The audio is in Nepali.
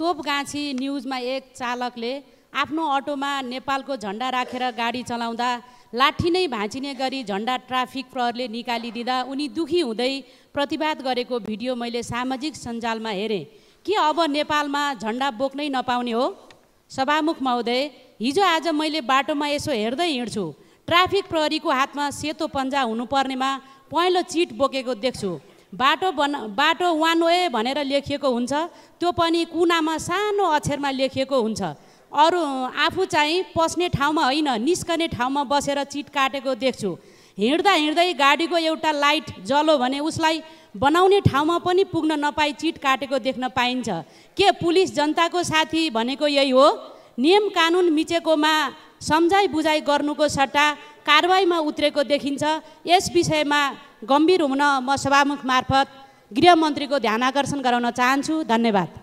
तोपगाछी न्युजमा एक चालकले आफ्नो अटोमा नेपालको झन्डा राखेर गाडी चलाउँदा लाठी नै भाँचिने गरी झन्डा ट्राफिक प्रहरले निकालिदिँदा उनी दुखी हुँदै प्रतिवाद गरेको भिडियो मैले सामाजिक सञ्जालमा हेरेँ के अब नेपालमा झन्डा बोक्नै नपाउने हो सभामुख महोदय हिजो आज मैले बाटोमा यसो हेर्दै हिँड्छु ट्राफिक प्रहरीको हातमा सेतो पन्जा हुनुपर्नेमा पहेँलो चिट बोकेको देख्छु बाटो बना बाटो वान वे भनेर लेखिएको हुन्छ त्यो पनि कुनामा सानो अक्षरमा लेखिएको हुन्छ अरू आफू चाहिँ पस्ने ठाउँमा होइन निस्कने ठाउँमा बसेर चिट काटेको देख्छु हिँड्दा हिँड्दै गाडीको एउटा लाइट जलो भने उसलाई बनाउने ठाउँमा पनि पुग्न नपाई चिट काटेको देख्न पाइन्छ के पुलिस जनताको साथी भनेको यही हो नियम कानुन मिचेकोमा सम्झाइ बुझाइ गर्नुको सट्टा कारवाहीमा उत्रेको देखिन्छ यस विषयमा गम्भीर हुन म सभामुख मार्फत गृहमन्त्रीको ध्यान आकर्षण गराउन चाहन्छु धन्यवाद